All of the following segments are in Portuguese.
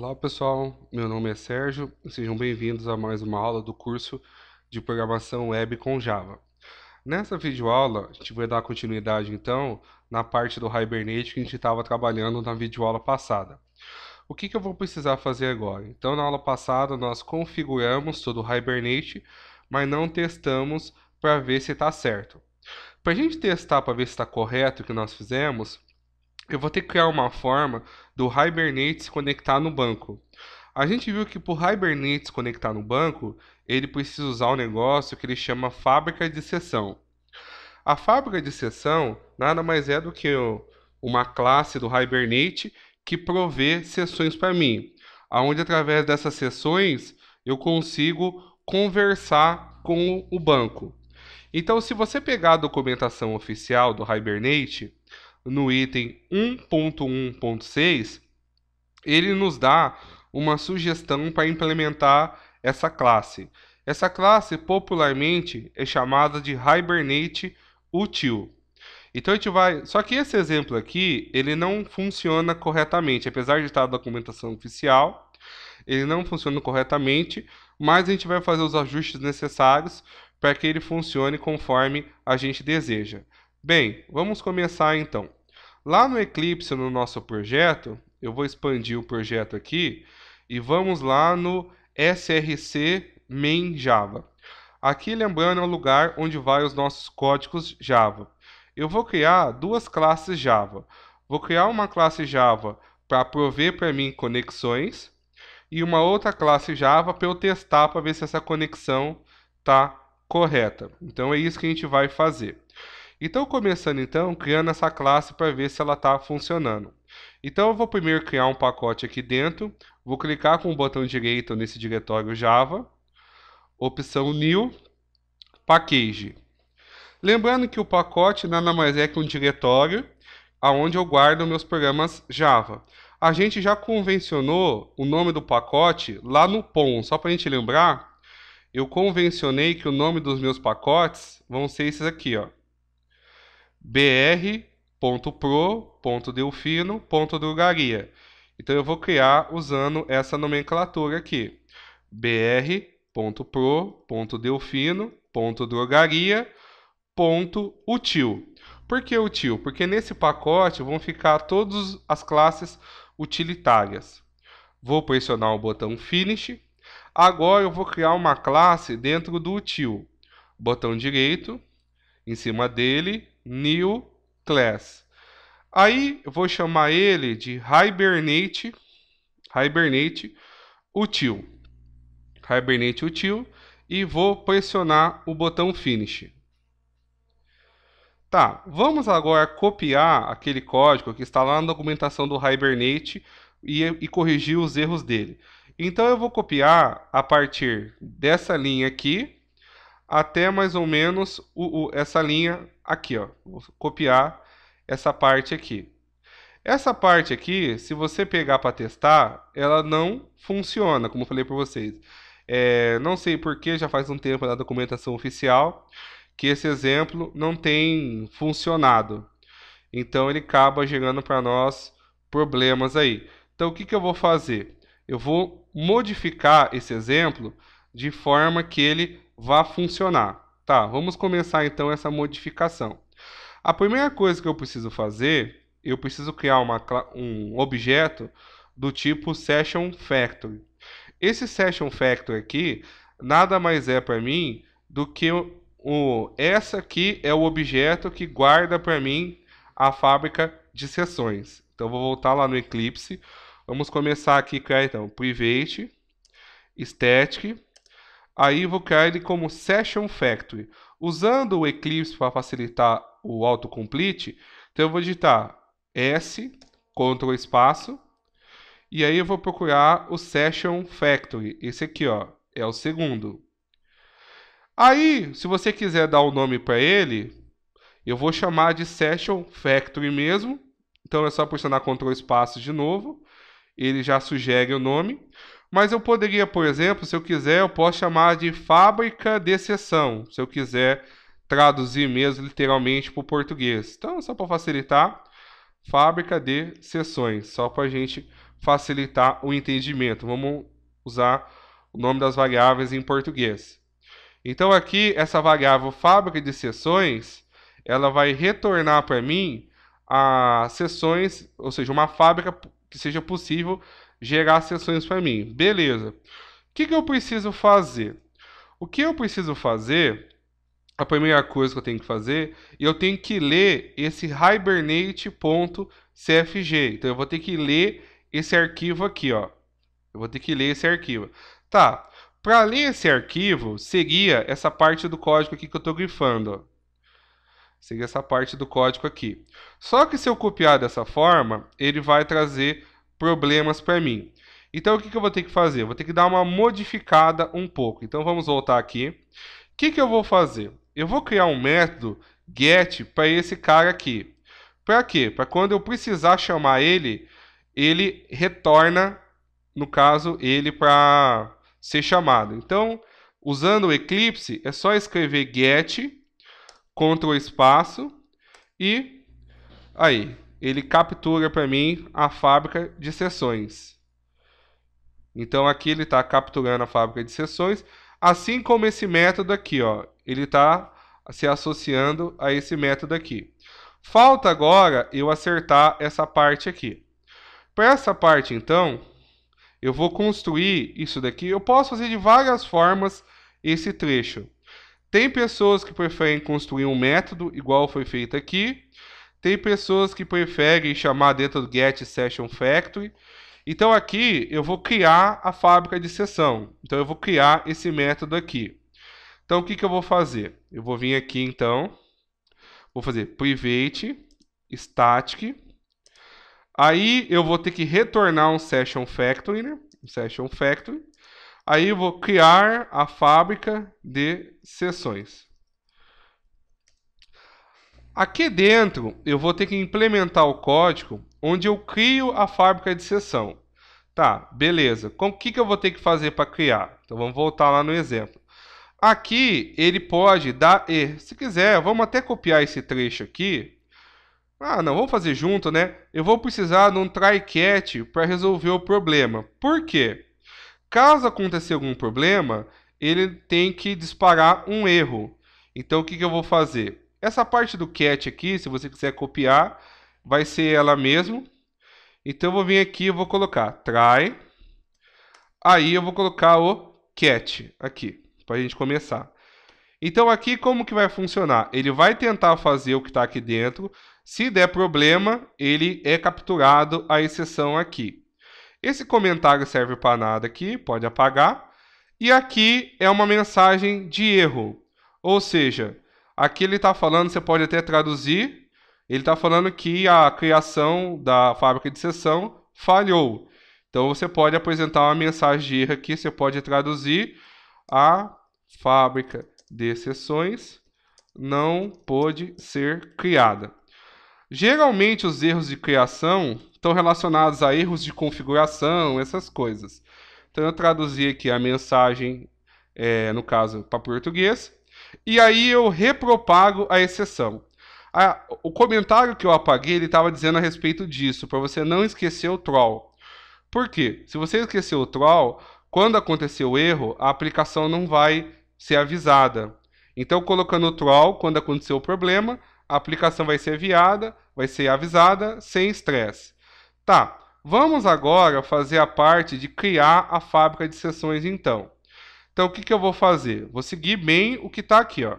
Olá pessoal, meu nome é Sérgio, sejam bem-vindos a mais uma aula do curso de Programação Web com Java. Nessa videoaula, a gente vai dar continuidade então na parte do Hibernate que a gente estava trabalhando na videoaula passada. O que, que eu vou precisar fazer agora? Então na aula passada nós configuramos todo o Hibernate, mas não testamos para ver se está certo. Para a gente testar para ver se está correto o que nós fizemos, eu vou ter que criar uma forma do Hibernate se conectar no banco. A gente viu que para o Hibernate se conectar no banco, ele precisa usar um negócio que ele chama fábrica de sessão. A fábrica de sessão nada mais é do que uma classe do Hibernate que provê sessões para mim, aonde através dessas sessões eu consigo conversar com o banco. Então, se você pegar a documentação oficial do Hibernate, no item 1.1.6, ele nos dá uma sugestão para implementar essa classe. Essa classe popularmente é chamada de Hibernate Util. Então a gente vai, só que esse exemplo aqui, ele não funciona corretamente, apesar de estar na documentação oficial, ele não funciona corretamente, mas a gente vai fazer os ajustes necessários para que ele funcione conforme a gente deseja. Bem, vamos começar então. Lá no Eclipse, no nosso projeto, eu vou expandir o projeto aqui e vamos lá no src main java. Aqui, lembrando, é o lugar onde vai os nossos códigos Java. Eu vou criar duas classes Java. Vou criar uma classe Java para prover para mim conexões e uma outra classe Java para eu testar para ver se essa conexão está correta. Então, é isso que a gente vai fazer. Então, começando então, criando essa classe para ver se ela está funcionando. Então, eu vou primeiro criar um pacote aqui dentro, vou clicar com o botão direito nesse diretório Java, opção New, Package. Lembrando que o pacote nada mais é que um diretório aonde eu guardo meus programas Java. A gente já convencionou o nome do pacote lá no POM, só para a gente lembrar, eu convencionei que o nome dos meus pacotes vão ser esses aqui, ó br.pro.delfino.drogaria. Então eu vou criar usando essa nomenclatura aqui. br.pro.delfino.drogaria.util. Por que util? Porque nesse pacote vão ficar todas as classes utilitárias. Vou pressionar o botão Finish. Agora eu vou criar uma classe dentro do util. Botão direito, em cima dele, new class. Aí eu vou chamar ele de hibernate, hibernate util. Hibernate util e vou pressionar o botão finish. Tá, vamos agora copiar aquele código que está lá na documentação do Hibernate e, e, corrigir os erros dele. Então eu vou copiar a partir dessa linha aqui até mais ou menos o, o, essa linha aqui, ó. Vou copiar essa parte aqui. Essa parte aqui, se você pegar para testar, ela não funciona, como eu falei para vocês. É, não sei que, já faz um tempo na documentação oficial que esse exemplo não tem funcionado. Então ele acaba gerando para nós problemas aí. Então o que, que eu vou fazer? Eu vou modificar esse exemplo de forma que ele vá funcionar. Tá, vamos começar então essa modificação. A primeira coisa que eu preciso fazer, eu preciso criar uma, um objeto do tipo Session Factory. Esse Session Factory aqui nada mais é para mim do que o, o, essa aqui é o objeto que guarda para mim a fábrica de sessões. Então vou voltar lá no Eclipse. Vamos começar aqui criar então private static aí criar ele como Session Factory. Usando o Eclipse para facilitar o autocomplete, então eu vou digitar S, Ctrl espaço, e aí eu vou procurar o Session Factory. Esse aqui, ó, é o segundo. Aí, se você quiser dar o um nome para ele, eu vou chamar de Session Factory mesmo. Então é só pressionar Ctrl espaço de novo. Ele já sugere o nome. Mas eu poderia, por exemplo, se eu quiser, eu posso chamar de fábrica de sessão, se eu quiser traduzir mesmo literalmente para o português. Então, só para facilitar, fábrica de sessões, só para a gente facilitar o entendimento. Vamos usar o nome das variáveis em português. Então, aqui, essa variável fábrica de sessões, ela vai retornar para mim as sessões, ou seja, uma fábrica que seja possível gerar sessões para mim. Beleza. O que, que eu preciso fazer? O que eu preciso fazer, a primeira coisa que eu tenho que fazer, eu tenho que ler esse hibernate.cfg. Então eu vou ter que ler esse arquivo aqui, ó. Eu vou ter que ler esse arquivo. Tá. Para ler esse arquivo, seguia essa parte do código aqui que eu estou grifando. Ó. essa parte do código aqui. Só que se eu copiar dessa forma, ele vai trazer problemas para mim. Então o que, que eu vou ter que fazer? Eu vou ter que dar uma modificada um pouco. Então vamos voltar aqui. O que, que eu vou fazer? Eu vou criar um método get para esse cara aqui. Para quê? Para quando eu precisar chamar ele, ele retorna, no caso, ele para ser chamado. Então, usando o Eclipse, é só escrever get, Ctrl espaço e aí, ele captura para mim a fábrica de sessões. Então aqui ele está capturando a fábrica de sessões, assim como esse método aqui, ó, ele está se associando a esse método aqui. Falta agora eu acertar essa parte aqui. Para essa parte, então, eu vou construir isso daqui. Eu posso fazer de várias formas esse trecho. Tem pessoas que preferem construir um método igual foi feito aqui. Tem pessoas que preferem chamar dentro do Get Session Factory. Então aqui eu vou criar a fábrica de sessão. Então eu vou criar esse método aqui. Então o que, que eu vou fazer? Eu vou vir aqui então, vou fazer private static. Aí eu vou ter que retornar um session factory, né? Um session factory. Aí eu vou criar a fábrica de sessões. Aqui dentro, eu vou ter que implementar o código onde eu crio a fábrica de sessão. Tá, beleza. O que, que eu vou ter que fazer para criar? Então, vamos voltar lá no exemplo. Aqui, ele pode dar E. Se quiser, vamos até copiar esse trecho aqui. Ah, não, vamos fazer junto, né? Eu vou precisar de um try catch para resolver o problema. Por quê? Caso aconteça algum problema, ele tem que disparar um erro. Então, o que, que eu vou fazer? Essa parte do cat aqui, se você quiser copiar, vai ser ela mesmo. Então eu vou vir aqui e vou colocar try. Aí eu vou colocar o cat aqui, para a gente começar. Então aqui como que vai funcionar? Ele vai tentar fazer o que está aqui dentro. Se der problema, ele é capturado a exceção aqui. Esse comentário serve para nada aqui, pode apagar. E aqui é uma mensagem de erro. Ou seja, Aqui ele está falando, você pode até traduzir, ele está falando que a criação da fábrica de sessão falhou. Então você pode apresentar uma mensagem de erro aqui, você pode traduzir a fábrica de sessões não pôde ser criada. Geralmente os erros de criação estão relacionados a erros de configuração, essas coisas. Então eu traduzi aqui a mensagem, é, no caso, para português e aí eu repropago a exceção. A, o comentário que eu apaguei, ele estava dizendo a respeito disso, para você não esquecer o troll. Por quê? Se você esquecer o troll, quando acontecer o erro, a aplicação não vai ser avisada. Então, colocando o troll, quando acontecer o problema, a aplicação vai ser enviada, vai ser avisada, sem estresse. Tá, vamos agora fazer a parte de criar a fábrica de sessões então. Então, o que, que eu vou fazer? Vou seguir bem o que está aqui. Ó.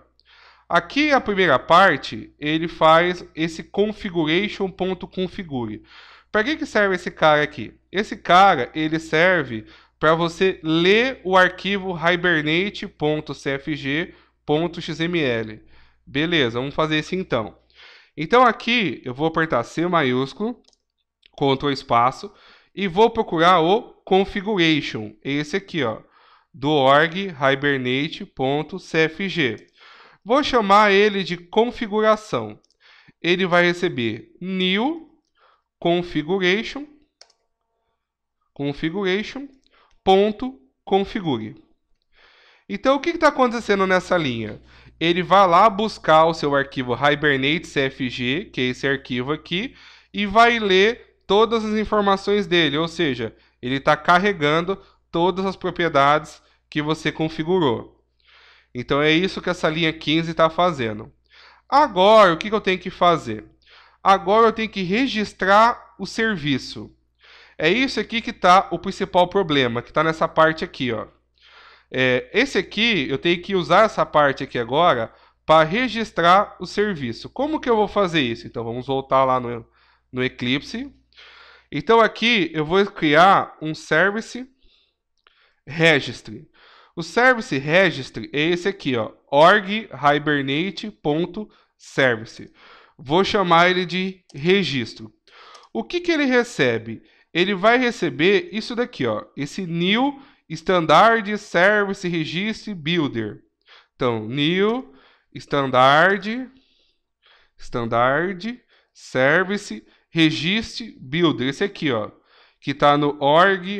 Aqui, a primeira parte, ele faz esse configuration.configure. Para que, que serve esse cara aqui? Esse cara, ele serve para você ler o arquivo hibernate.cfg.xml. Beleza, vamos fazer isso então. Então aqui eu vou apertar C maiúsculo, Ctrl espaço, e vou procurar o configuration, esse aqui, ó do org hibernate.cfg. Vou chamar ele de configuração. Ele vai receber new configuration configuration ponto configure. Então o que está acontecendo nessa linha? Ele vai lá buscar o seu arquivo Hibernate CFG, que é esse arquivo aqui, e vai ler todas as informações dele, ou seja, ele está carregando todas as propriedades que você configurou. Então é isso que essa linha 15 está fazendo. Agora, o que, eu tenho que fazer? Agora eu tenho que registrar o serviço. É isso aqui que está o principal problema, que está nessa parte aqui. Ó. É, esse aqui, eu tenho que usar essa parte aqui agora para registrar o serviço. Como que eu vou fazer isso? Então, vamos voltar lá no, no Eclipse. Então, aqui eu vou criar um service registry. O service registry é esse aqui, ó, org hibernate.service. Vou chamar ele de registro. O que, que ele recebe? Ele vai receber isso daqui, ó, esse new standard service registry builder. Então, new standard standard service registry builder, esse aqui, ó, que está no org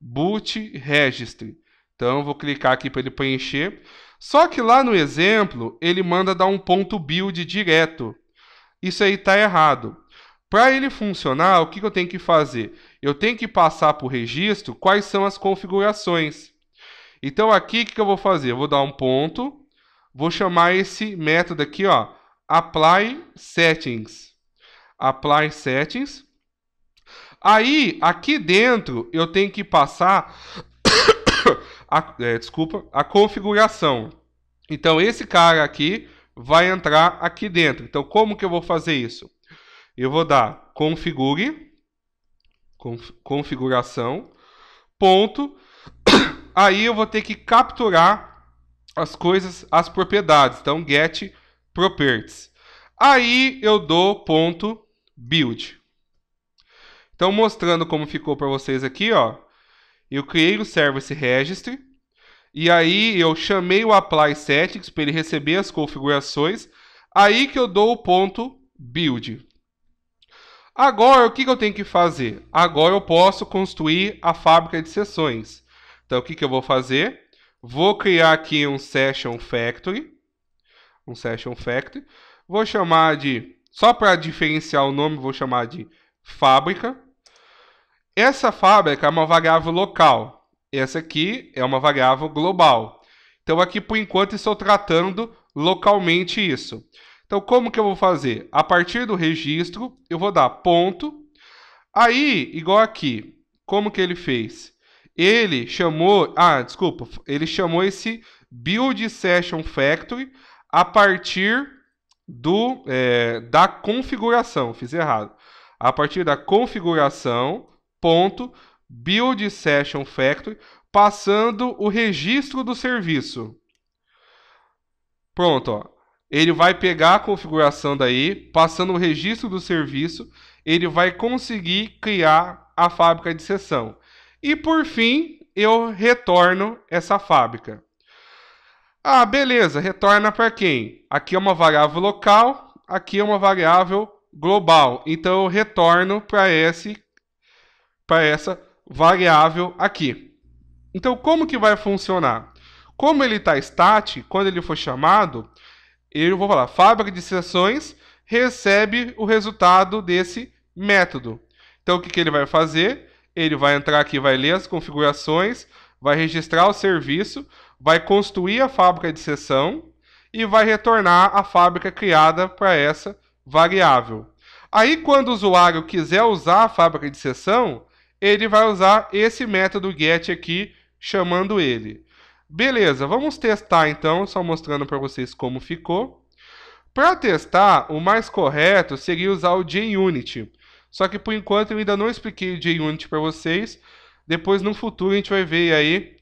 Boot Registry. Então eu vou clicar aqui para ele preencher. Só que lá no exemplo, ele manda dar um ponto build direto. Isso aí está errado. Para ele funcionar, o que, que eu tenho que fazer? Eu tenho que passar para o registro quais são as configurações. Então aqui, o que, que eu vou fazer? Eu vou dar um ponto, vou chamar esse método aqui, ó, apply settings. Apply settings. Aí, aqui dentro, eu tenho que passar a, é, desculpa, a configuração. Então, esse cara aqui vai entrar aqui dentro. Então, como que eu vou fazer isso? Eu vou dar configure, conf, configuração, ponto. Aí eu vou ter que capturar as coisas, as propriedades. Então, get properties. Aí eu dou ponto build. Então, mostrando como ficou para vocês aqui, ó. Eu criei o Service Registry. E aí eu chamei o Apply Settings para ele receber as configurações. Aí que eu dou o ponto Build. Agora, o que, que eu tenho que fazer? Agora eu posso construir a fábrica de sessões. Então, o que, que eu vou fazer? Vou criar aqui um Session Factory. Um Session Factory. Vou chamar de... Só para diferenciar o nome, vou chamar de fábrica. Essa fábrica é uma variável local. Essa aqui é uma variável global. Então, aqui, por enquanto, estou tratando localmente isso. Então, como que eu vou fazer? A partir do registro, eu vou dar ponto. Aí, igual aqui, como que ele fez? Ele chamou... Ah, desculpa. Ele chamou esse build session factory a partir do, é, da configuração. Fiz errado. A partir da configuração ponto build session factory, passando o registro do serviço. Pronto, ó. Ele vai pegar a configuração daí, passando o registro do serviço, ele vai conseguir criar a fábrica de sessão. E por fim, eu retorno essa fábrica. Ah, beleza, retorna para quem? Aqui é uma variável local, aqui é uma variável global. Então eu retorno para esse para essa variável aqui. Então, como que vai funcionar? Como ele tá está stat, quando ele for chamado, eu vou falar fábrica de sessões recebe o resultado desse método. Então, o que, que ele vai fazer? Ele vai entrar aqui, vai ler as configurações, vai registrar o serviço, vai construir a fábrica de sessão e vai retornar a fábrica criada para essa variável. Aí, quando o usuário quiser usar a fábrica de sessão, ele vai usar esse método get aqui, chamando ele. Beleza, vamos testar então, só mostrando para vocês como ficou. Para testar, o mais correto seria usar o JUnit. Só que por enquanto eu ainda não expliquei o JUnit para vocês. Depois no futuro a gente vai ver aí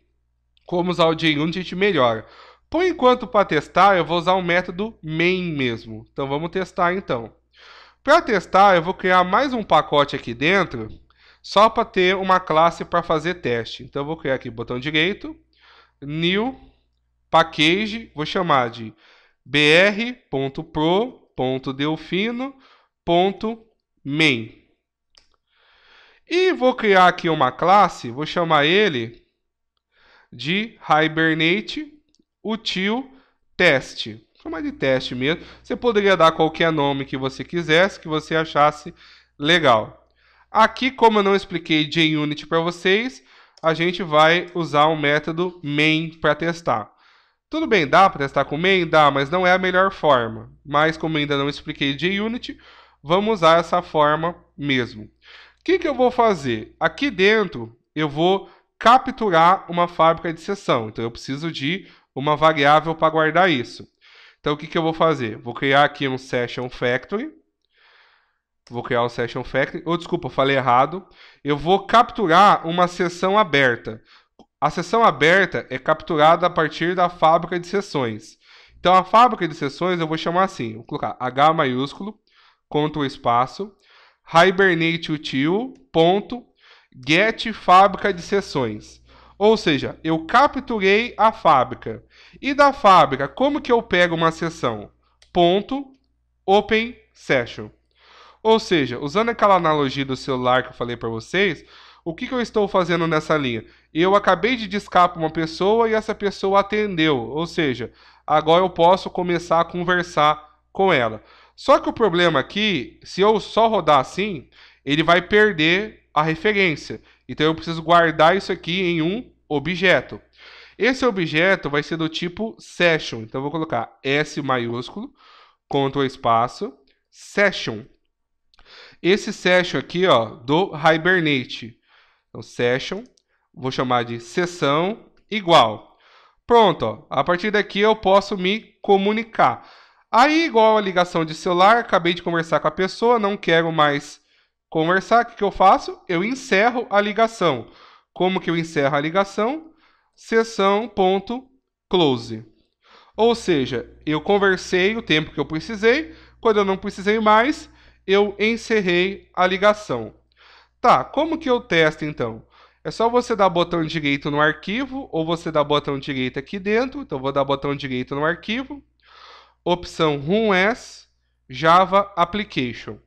como usar o JUnit a gente melhora. Por enquanto para testar eu vou usar o método main mesmo. Então vamos testar então. Para testar eu vou criar mais um pacote aqui dentro só para ter uma classe para fazer teste. Então eu vou criar aqui botão direito, new package, vou chamar de br.pro.delfino.main. E vou criar aqui uma classe, vou chamar ele de hibernate util Chamar de teste mesmo. Você poderia dar qualquer nome que você quisesse, que você achasse legal. Aqui, como eu não expliquei JUnit para vocês, a gente vai usar o método main para testar. Tudo bem, dá para testar com main? Dá, mas não é a melhor forma. Mas como ainda não expliquei JUnit, vamos usar essa forma mesmo. O que, que eu vou fazer? Aqui dentro eu vou capturar uma fábrica de sessão. Então eu preciso de uma variável para guardar isso. Então o que, que eu vou fazer? Vou criar aqui um session factory. Vou criar o Session Factory. Ou, oh, desculpa, falei errado. Eu vou capturar uma sessão aberta. A sessão aberta é capturada a partir da fábrica de sessões. Então, a fábrica de sessões eu vou chamar assim. Vou colocar H maiúsculo, contra espaço, hibernate util, ponto, get fábrica de sessões. Ou seja, eu capturei a fábrica. E da fábrica, como que eu pego uma sessão? Ponto, open session. Ou seja, usando aquela analogia do celular que eu falei para vocês, o que, que, eu estou fazendo nessa linha? Eu acabei de discar para uma pessoa e essa pessoa atendeu, ou seja, agora eu posso começar a conversar com ela. Só que o problema aqui, se eu só rodar assim, ele vai perder a referência. Então eu preciso guardar isso aqui em um objeto. Esse objeto vai ser do tipo session. Então eu vou colocar S maiúsculo, contra o espaço, session esse session aqui ó, do Hibernate. Então, session, vou chamar de sessão igual. Pronto, ó, a partir daqui eu posso me comunicar. Aí, igual a ligação de celular, acabei de conversar com a pessoa, não quero mais conversar, o que, que eu faço? Eu encerro a ligação. Como que eu encerro a ligação? Sessão.close. Ou seja, eu conversei o tempo que eu precisei, quando eu não precisei mais, eu encerrei a ligação. Tá, como que eu testo então? É só você dar botão direito no arquivo ou você dar botão direito aqui dentro. Então vou dar botão direito no arquivo. Opção Run as Java Application.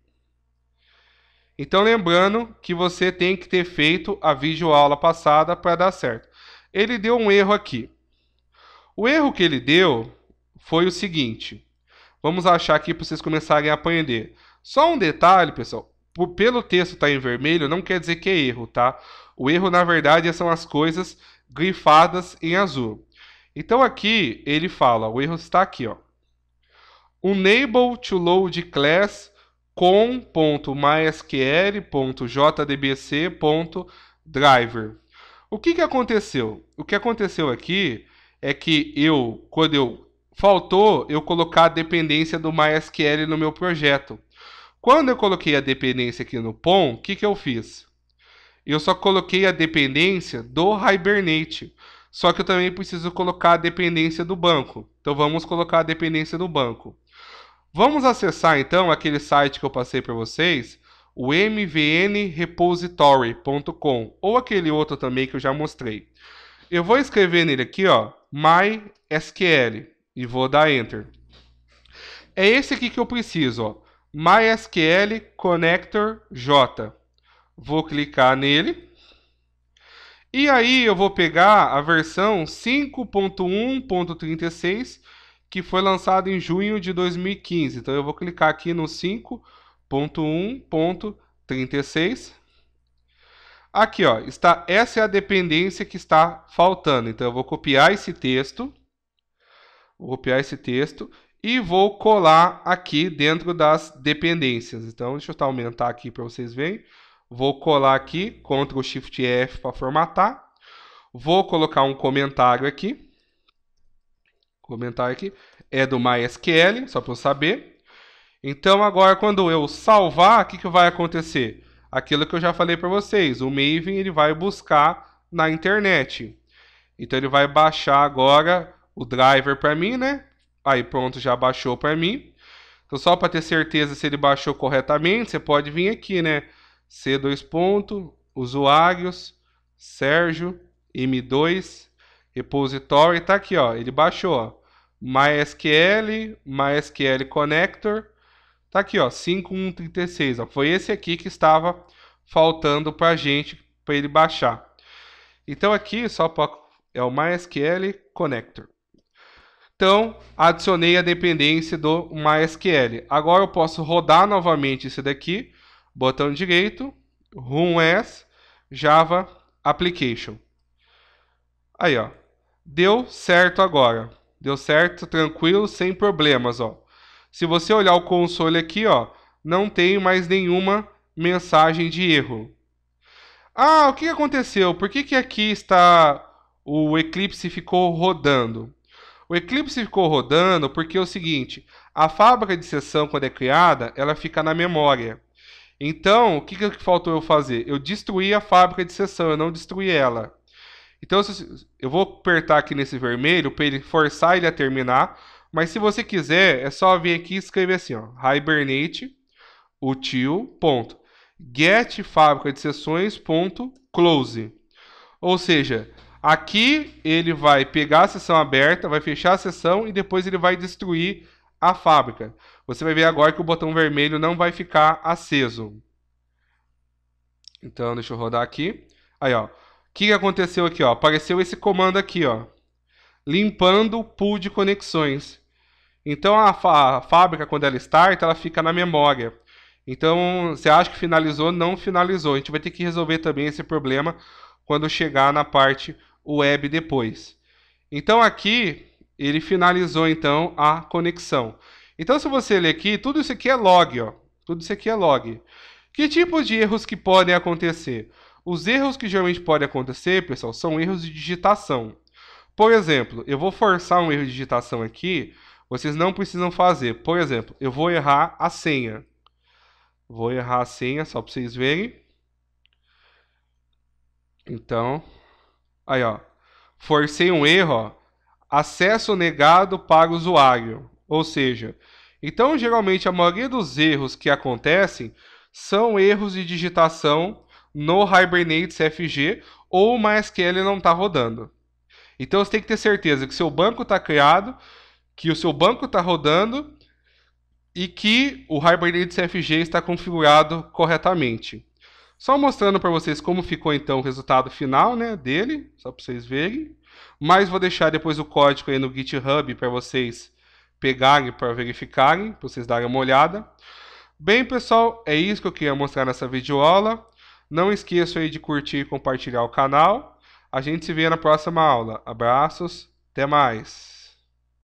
Então lembrando que você tem que ter feito a videoaula passada para dar certo. Ele deu um erro aqui. O erro que ele deu foi o seguinte. Vamos achar aqui para vocês começarem a aprender. Só um detalhe, pessoal. pelo texto estar tá em vermelho, não quer dizer que é erro, tá? O erro, na verdade, são as coisas grifadas em azul. Então aqui ele fala, o erro está aqui, ó. Unable to load class com.mysql.jdbc.driver. O que, que aconteceu? O que aconteceu aqui é que eu, quando eu faltou eu colocar a dependência do MySQL no meu projeto. Quando eu coloquei a dependência aqui no POM, o que, que eu fiz? Eu só coloquei a dependência do Hibernate. Só que eu também preciso colocar a dependência do banco. Então vamos colocar a dependência do banco. Vamos acessar então aquele site que eu passei para vocês, o mvnrepository.com ou aquele outro também que eu já mostrei. Eu vou escrever nele aqui, ó, mysql e vou dar enter. É esse aqui que eu preciso, ó. MySQL Connector J. Vou clicar nele. E aí eu vou pegar a versão 5.1.36, que foi lançada em junho de 2015. Então eu vou clicar aqui no 5.1.36. Aqui ó, está, essa é a dependência que está faltando. Então eu vou copiar esse texto. Vou copiar esse texto e vou colar aqui dentro das dependências. Então, deixa eu tá aumentar aqui para vocês verem. Vou colar aqui, Ctrl Shift F para formatar. Vou colocar um comentário aqui. Comentário aqui. É do MySQL, só para eu saber. Então, agora, quando eu salvar, o que, que vai acontecer? Aquilo que eu já falei para vocês. O Maven ele vai buscar na internet. Então, ele vai baixar agora o driver para mim, né? Aí pronto, já baixou para mim. Então, só para ter certeza se ele baixou corretamente, você pode vir aqui, né? C2 ponto, usuários, Sérgio, M2, repositório, tá aqui, ó. Ele baixou, ó. MySQL, MySQL Connector, tá aqui, ó, 5136, ó. Foi esse aqui que estava faltando pra gente, para ele baixar. Então aqui, só para. é o MySQL Connector. Então, adicionei a dependência do MySQL. Agora eu posso rodar novamente esse daqui, botão direito, run as java application. Aí, ó. Deu certo agora. Deu certo, tranquilo, sem problemas, ó. Se você olhar o console aqui, ó, não tem mais nenhuma mensagem de erro. Ah, o que aconteceu? Por que, que aqui está o Eclipse ficou rodando? O Eclipse ficou rodando porque é o seguinte, a fábrica de sessão, quando é criada, ela fica na memória. Então, o que, que faltou eu fazer? Eu destruí a fábrica de sessão, eu não destruí ela. Então, eu vou apertar aqui nesse vermelho para ele forçar ele a terminar. Mas se você quiser, é só vir aqui e escrever assim, ó, hibernate util, ponto, get fábrica de sessões, ponto, close. Ou seja, Aqui ele vai pegar a sessão aberta, vai fechar a sessão e depois ele vai destruir a fábrica. Você vai ver agora que o botão vermelho não vai ficar aceso. Então, deixa eu rodar aqui. Aí, ó. O que aconteceu aqui, ó? Apareceu esse comando aqui, ó. Limpando o pool de conexões. Então, a, a fábrica, quando ela start ela fica na memória. Então, você acha que finalizou? Não finalizou. A gente vai ter que resolver também esse problema quando chegar na parte web depois. Então aqui ele finalizou então a conexão. Então se você ler aqui, tudo isso aqui é log, ó. Tudo isso aqui é log. Que tipo de erros que podem acontecer? Os erros que geralmente podem acontecer, pessoal, são erros de digitação. Por exemplo, eu vou forçar um erro de digitação aqui, vocês não precisam fazer. Por exemplo, eu vou errar a senha. Vou errar a senha só para vocês verem. Então, Aí, ó. Forcei um erro, ó. Acesso negado para o usuário. Ou seja, então geralmente a maioria dos erros que acontecem são erros de digitação no Hibernate FG ou o MySQL não está rodando. Então você tem que ter certeza que seu banco está criado, que o seu banco está rodando e que o Hibernate FG está configurado corretamente. Só mostrando para vocês como ficou então o resultado final né, dele, só para vocês verem. Mas vou deixar depois o código aí no GitHub para vocês pegarem, para verificarem, para vocês darem uma olhada. Bem, pessoal, é isso que eu queria mostrar nessa videoaula. Não esqueçam aí de curtir e compartilhar o canal. A gente se vê na próxima aula. Abraços, até mais!